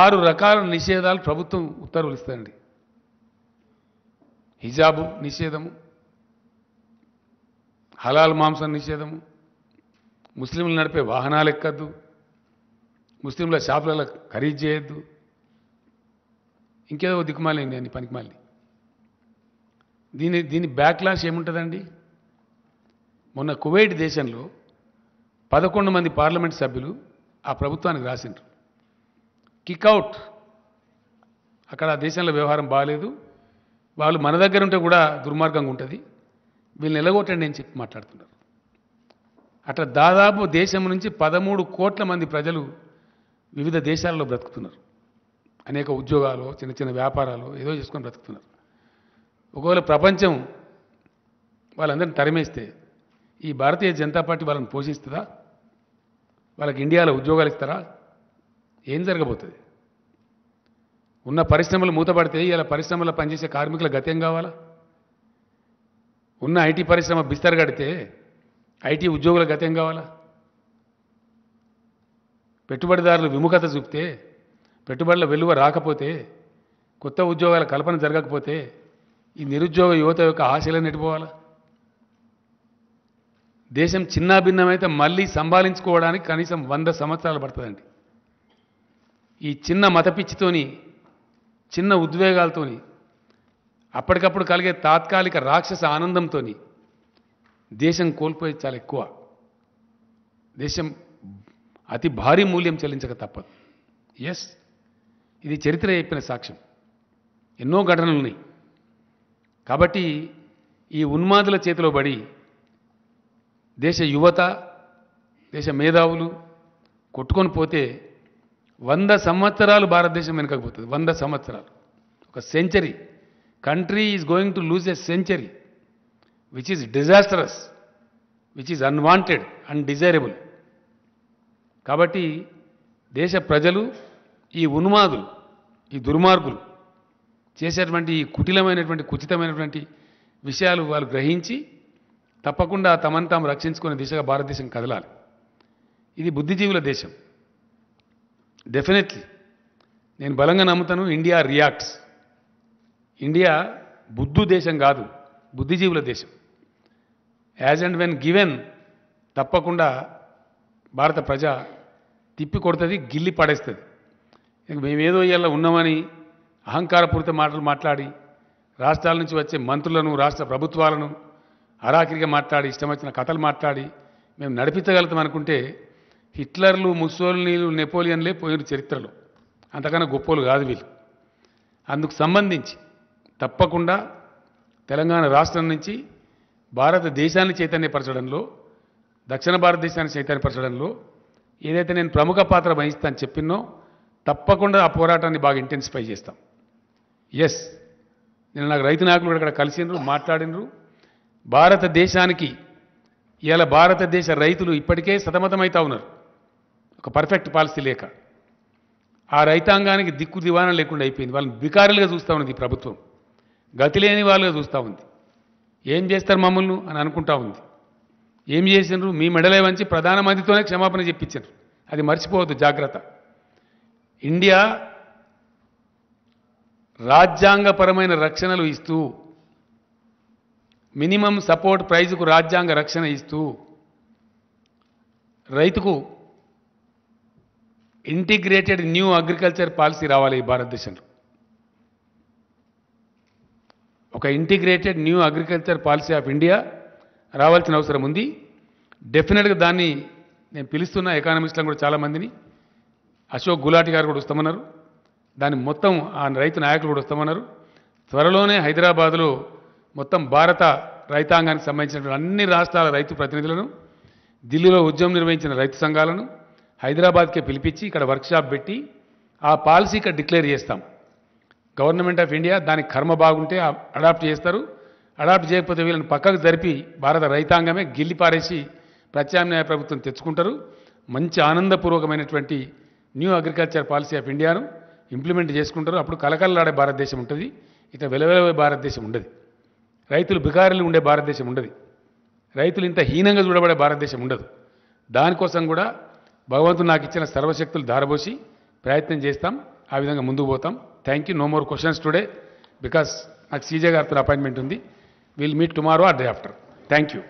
ఆరు రకాల నిషేధాలు ప్రభుత్వం ఉత్తర్వులు ఇస్తుంది హిజాబు నిషేధము హలాల్ మాంసం నిషేధము ముస్లింలు నడిపే వాహనాలు ఎక్కద్దు ముస్లింల షాపులలో ఖరీదు చేయొద్దు ఇంకేదో దిక్కుమాలింది అండి పనికిమాలి దీని దీని బ్యాక్లాష్ ఏముంటుందండి మొన్న కువైట్ దేశంలో పదకొండు మంది పార్లమెంట్ సభ్యులు ఆ ప్రభుత్వానికి రాసిండ్రు కిక్అవుట్ అక్కడ దేశంలో వ్యవహారం బాగాలేదు వాళ్ళు మన దగ్గర ఉంటే కూడా దుర్మార్గంగా ఉంటుంది వీళ్ళు నిలగొట్టండి అని చెప్పి మాట్లాడుతున్నారు అట్లా దాదాపు దేశం నుంచి పదమూడు కోట్ల మంది ప్రజలు వివిధ దేశాలలో బ్రతుకుతున్నారు అనేక ఉద్యోగాలు చిన్న చిన్న వ్యాపారాలు ఏదో చేసుకొని బ్రతుకుతున్నారు ఒకవేళ ప్రపంచం వాళ్ళందరిని తరిమేస్తే ఈ భారతీయ జనతా పార్టీ వాళ్ళని పోషిస్తుందా వాళ్ళకి ఇండియాలో ఉద్యోగాలు ఇస్తారా ఏం జరగబోతుంది ఉన్న పరిశ్రమలు మూతపడితే ఇలా పరిశ్రమలో పనిచేసే కార్మికుల గత్యం కావాలా ఉన్న ఐటీ పరిశ్రమ బిస్తర ఐటీ ఉద్యోగుల గత్యం కావాలా పెట్టుబడిదారులు విముఖత చూపితే పెట్టుబడుల వెలువ రాకపోతే కొత్త ఉద్యోగాల కల్పన జరగకపోతే ఈ నిరుద్యోగ యువత యొక్క ఆశలు నెట్టిపోవాలా దేశం చిన్నాభిన్నమైతే మళ్ళీ సంభాలించుకోవడానికి కనీసం వంద సంవత్సరాలు పడుతుందండి ఈ చిన్న మతపిచ్చితోని చిన్న ఉద్వేగాలతోని అప్పటికప్పుడు కలిగే తాత్కాలిక రాక్షస ఆనందంతో దేశం కోల్పోయేది చాలా ఎక్కువ దేశం అతి భారీ మూల్యం చెల్లించక తప్పదు ఎస్ ఇది చరిత్ర చెప్పిన సాక్ష్యం ఎన్నో ఘటనలు ఉన్నాయి కాబట్టి ఈ ఉన్మాదుల చేతిలో పడి దేశ యువత దేశ మేధావులు కొట్టుకొని పోతే వంద సంవత్సరాలు భారతదేశం వెనకపోతుంది వంద సంవత్సరాలు ఒక century country is going to lose a century which is disastrous which is unwanted and desirable కాబట్టి దేశ ప్రజలు ఈ ఉన్మాదులు ఈ దుర్మార్గులు చేసేటువంటి ఈ కుటిలమైనటువంటి కుచితమైనటువంటి విషయాలు వాళ్ళు గ్రహించి తప్పకుండా తమను తాము రక్షించుకునే దిశగా భారతదేశం కదలాలి ఇది బుద్ధిజీవుల దేశం డెఫినెట్లీ నేను బలంగా నమ్ముతాను ఇండియా రియాక్ట్స్ ఇండియా బుద్ధు దేశం కాదు బుద్ధిజీవుల దేశం యాజ్ అండ్ వెన్ గివెన్ తప్పకుండా భారత ప్రజ తిప్పి కొడుతుంది గిల్లి పడేస్తుంది మేమేదో ఇలా ఉన్నామని అహంకారపూరిత మాటలు మాట్లాడి రాష్ట్రాల నుంచి వచ్చే మంత్రులను రాష్ట్ర ప్రభుత్వాలను అరాకిరిగా మాట్లాడి ఇష్టం వచ్చిన కథలు మాట్లాడి మేము నడిపించగలుగుతాం అనుకుంటే హిట్లర్లు ముసోల్నీలు నెపోలియన్లే పోయిన చరిత్రలో అంతకన్నా గొప్పలు కాదు వీళ్ళు అందుకు సంబంధించి తప్పకుండా తెలంగాణ రాష్ట్రం నుంచి భారతదేశాన్ని చైతన్యపరచడంలో దక్షిణ భారతదేశాన్ని చైతన్యపరచడంలో ఏదైతే నేను ప్రముఖ పాత్ర వహిస్తాను చెప్పినో తప్పకుండా ఆ పోరాటాన్ని బాగా ఇంటెన్సిఫై చేస్తాం ఎస్ నేను నాకు రైతు నాయకులు అక్కడ కలిసినరు మాట్లాడినరు భారతదేశానికి ఇలా భారతదేశ రైతులు ఇప్పటికే సతమతమవుతా ఉన్నారు ఒక పర్ఫెక్ట్ పాలసీ లేక ఆ రైతాంగానికి దిక్కు దివానం లేకుండా అయిపోయింది వాళ్ళని బికారులుగా చూస్తూ ఉన్నది ప్రభుత్వం గతి లేని వాళ్ళుగా చూస్తూ ఉంది ఏం చేస్తారు మమ్మల్ని అని అనుకుంటా ఉంది ఏం చేసినారు మీ మెడలే వంచి ప్రధానమంత్రితోనే క్షమాపణ చెప్పించారు అది మర్చిపోవద్దు జాగ్రత్త ఇండియా రాజ్యాంగపరమైన రక్షణలు ఇస్తూ మినిమం సపోర్ట్ ప్రైజ్కు రాజ్యాంగ రక్షణ ఇస్తూ రైతుకు ఇంటిగ్రేటెడ్ న్యూ అగ్రికల్చర్ పాలసీ రావాలి ఈ భారతదేశంలో ఒక integrated new agriculture policy of India రావాల్సిన అవసరం ఉంది డెఫినెట్గా దాన్ని నేను పిలుస్తున్న ఎకానమిస్ట్లను కూడా చాలామందిని అశోక్ గులాటి గారు కూడా వస్తామన్నారు దాన్ని మొత్తం ఆ రైతు నాయకులు కూడా వస్తామన్నారు త్వరలోనే హైదరాబాద్లో మొత్తం భారత రైతాంగానికి సంబంధించిన అన్ని రాష్ట్రాల రైతు ప్రతినిధులను ఢిల్లీలో ఉద్యమం నిర్వహించిన రైతు సంఘాలను హైదరాబాద్కి పిలిపించి ఇక్కడ వర్క్షాప్ పెట్టి ఆ పాలసీ ఇక్కడ డిక్లేర్ చేస్తాం గవర్నమెంట్ ఆఫ్ ఇండియా దానికి కర్మ బాగుంటే అడాప్ట్ చేస్తారు అడాప్ట్ చేయకపోతే వీళ్ళని పక్కకు జరిపి భారత రైతాంగమే గిల్లిపారేసి ప్రత్యామ్నాయ ప్రభుత్వం తెచ్చుకుంటారు మంచి ఆనందపూర్వకమైనటువంటి న్యూ అగ్రికల్చర్ పాలసీ ఆఫ్ ఇండియాను ఇంప్లిమెంట్ చేసుకుంటారు అప్పుడు కలకలలాడే భారతదేశం ఉంటుంది ఇక వెలవెలవే భారతదేశం ఉండదు రైతులు బికారీలు ఉండే భారతదేశం ఉండదు రైతులు ఇంత హీనంగా చూడబడే భారతదేశం ఉండదు దానికోసం కూడా భగవంతుడు నాకు ఇచ్చిన సర్వశక్తులు ధారబోసి ప్రయత్నం చేస్తాం ఆ విధంగా ముందుకు పోతాం thank you no more questions today because నాకు సీజే గారితో అపాయింట్మెంట్ ఉంది విల్ మీట్ టుమారో ఆ డే ఆఫ్టర్ థ్యాంక్ యూ